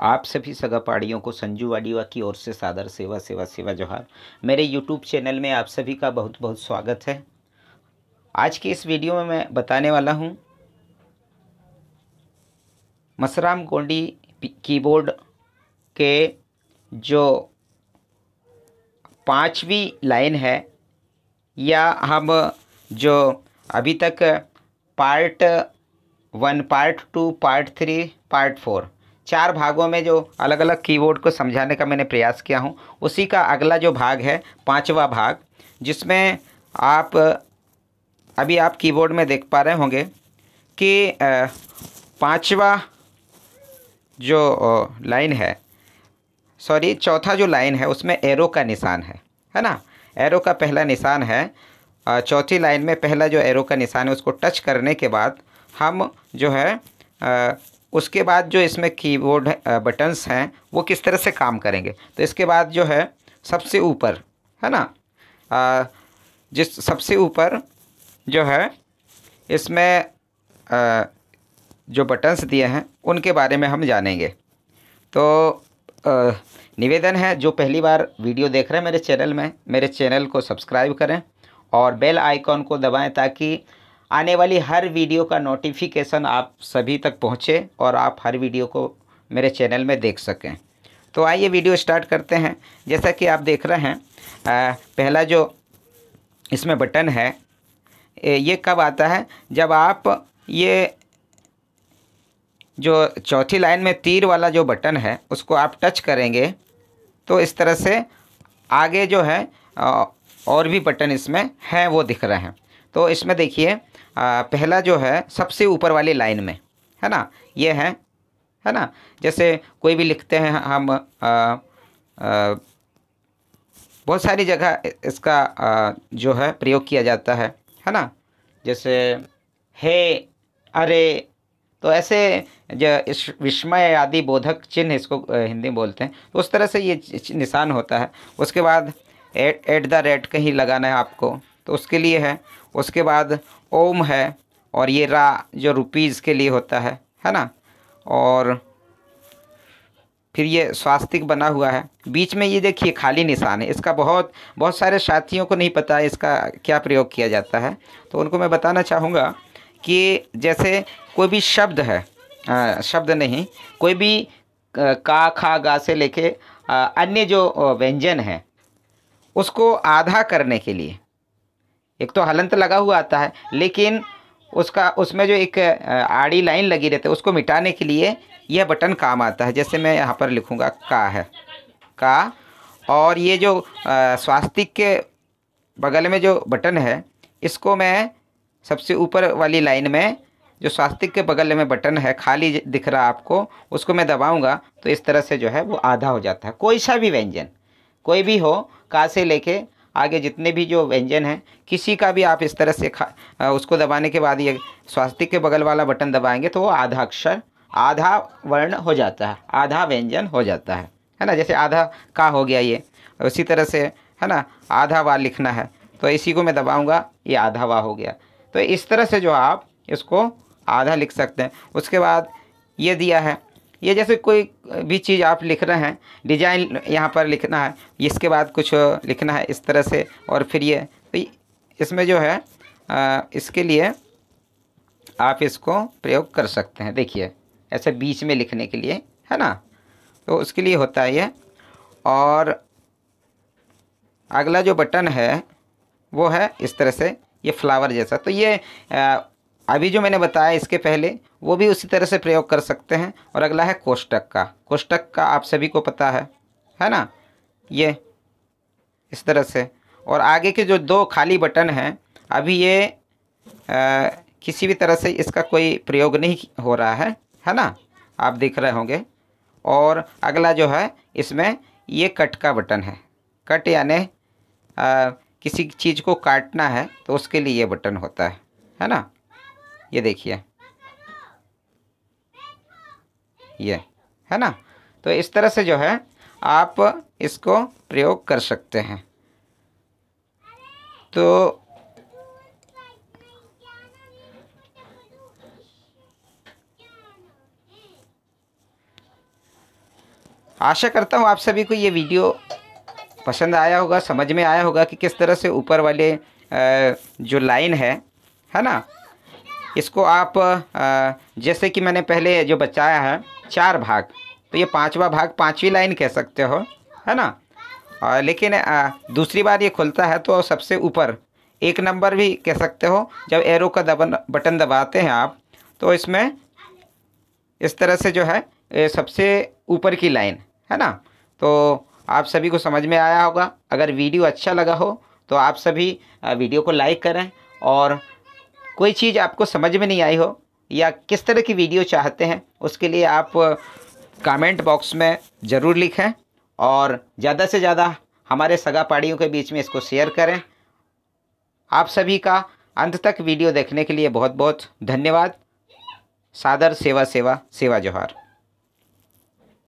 आप सभी सगापाड़ियों को संजू वाडिवा की ओर से सादर सेवा सेवा सेवा जोहार मेरे यूट्यूब चैनल में आप सभी का बहुत बहुत स्वागत है आज के इस वीडियो में मैं बताने वाला हूँ मसराम गोंडी कीबोर्ड के जो पांचवी लाइन है या हम जो अभी तक part one part two part three part four चार भागों में जो अलग अलग कीबोर्ड को समझाने का मैंने प्रयास किया हूँ उसी का अगला जो भाग है पाँचवा भाग जिसमें आप अभी आप कीबोर्ड में देख पा रहे होंगे कि पाँचवा जो लाइन है सॉरी चौथा जो लाइन है उसमें एरो का निशान है है ना एरो का पहला निशान है चौथी लाइन में पहला जो एरो का निशान है उसको टच करने के बाद हम जो है उसके बाद जो इसमें कीबोर्ड बटन्स हैं वो किस तरह से काम करेंगे तो इसके बाद जो है सबसे ऊपर है ना आ, जिस सबसे ऊपर जो है इसमें आ, जो बटन्स दिए हैं उनके बारे में हम जानेंगे तो आ, निवेदन है जो पहली बार वीडियो देख रहे हैं मेरे चैनल में मेरे चैनल को सब्सक्राइब करें और बेल आइकॉन को दबाएं ताकि आने वाली हर वीडियो का नोटिफिकेशन आप सभी तक पहुँचे और आप हर वीडियो को मेरे चैनल में देख सकें तो आइए वीडियो स्टार्ट करते हैं जैसा कि आप देख रहे हैं आ, पहला जो इसमें बटन है ये कब आता है जब आप ये जो चौथी लाइन में तीर वाला जो बटन है उसको आप टच करेंगे तो इस तरह से आगे जो है और भी बटन इसमें हैं वो दिख रहे हैं तो इसमें देखिए पहला जो है सबसे ऊपर वाली लाइन में है ना ये है है ना जैसे कोई भी लिखते हैं हम आ, आ, बहुत सारी जगह इसका आ, जो है प्रयोग किया जाता है है ना जैसे हे अरे तो ऐसे जो विस्मय आदि बोधक चिन्ह इसको हिंदी में बोलते हैं तो उस तरह से ये निशान होता है उसके बाद एट एट द रेट कहीं लगाना है आपको तो उसके लिए है उसके बाद ओम है और ये रा जो रुपीज़ के लिए होता है है ना और फिर ये स्वास्तिक बना हुआ है बीच में ये देखिए खाली निशान है इसका बहुत बहुत सारे साथियों को नहीं पता इसका क्या प्रयोग किया जाता है तो उनको मैं बताना चाहूँगा कि जैसे कोई भी शब्द है आ, शब्द नहीं कोई भी का खा गा से लेके अन्य जो व्यंजन है उसको आधा करने के लिए एक तो हलंत लगा हुआ आता है लेकिन उसका उसमें जो एक आड़ी लाइन लगी रहती है उसको मिटाने के लिए यह बटन काम आता है जैसे मैं यहाँ पर लिखूँगा का है का और ये जो स्वास्तिक के बगल में जो बटन है इसको मैं सबसे ऊपर वाली लाइन में जो स्वास्तिक के बगल में बटन है खाली दिख रहा आपको उसको मैं दबाऊंगा तो इस तरह से जो है वो आधा हो जाता है कोई सा भी व्यंजन कोई भी हो का से लेके आगे जितने भी जो व्यंजन हैं किसी का भी आप इस तरह से खा उसको दबाने के बाद ये स्वास्तिक के बगल वाला बटन दबाएंगे तो वो आधा अक्षर आधा वर्ण हो जाता है आधा व्यंजन हो जाता है है ना जैसे आधा का हो गया ये उसी तरह से है ना आधा वा लिखना है तो इसी को मैं दबाऊँगा ये आधा वा हो गया तो इस तरह से जो आप इसको आधा लिख सकते हैं उसके बाद ये दिया है ये जैसे कोई भी चीज़ आप लिख रहे हैं डिजाइन यहाँ पर लिखना है इसके बाद कुछ लिखना है इस तरह से और फिर ये तो इसमें जो है इसके लिए आप इसको प्रयोग कर सकते हैं देखिए ऐसे बीच में लिखने के लिए है ना तो उसके लिए होता है ये और अगला जो बटन है वो है इस तरह से ये फ्लावर जैसा तो ये अभी जो मैंने बताया इसके पहले वो भी उसी तरह से प्रयोग कर सकते हैं और अगला है कोष्टक का कोष्टक का आप सभी को पता है है ना ये इस तरह से और आगे के जो दो खाली बटन हैं अभी ये आ, किसी भी तरह से इसका कोई प्रयोग नहीं हो रहा है है ना आप देख रहे होंगे और अगला जो है इसमें ये कट का बटन है कट यानी किसी चीज़ को काटना है तो उसके लिए ये बटन होता है है ना ये देखिए ये है ना तो इस तरह से जो है आप इसको प्रयोग कर सकते हैं तो आशा करता हूँ आप सभी को ये वीडियो पसंद आया होगा समझ में आया होगा कि किस तरह से ऊपर वाले जो लाइन है है ना इसको आप जैसे कि मैंने पहले जो बचाया है चार भाग तो ये पांचवा भाग पांचवी लाइन कह सकते हो है ना और लेकिन दूसरी बार ये खुलता है तो सबसे ऊपर एक नंबर भी कह सकते हो जब एरो का दबन बटन दबाते हैं आप तो इसमें इस तरह से जो है सबसे ऊपर की लाइन है ना तो आप सभी को समझ में आया होगा अगर वीडियो अच्छा लगा हो तो आप सभी वीडियो को लाइक करें और कोई चीज़ आपको समझ में नहीं आई हो या किस तरह की वीडियो चाहते हैं उसके लिए आप कमेंट बॉक्स में ज़रूर लिखें और ज़्यादा से ज़्यादा हमारे सगा पाड़ियों के बीच में इसको शेयर करें आप सभी का अंत तक वीडियो देखने के लिए बहुत बहुत धन्यवाद सादर सेवा सेवा सेवा जोहार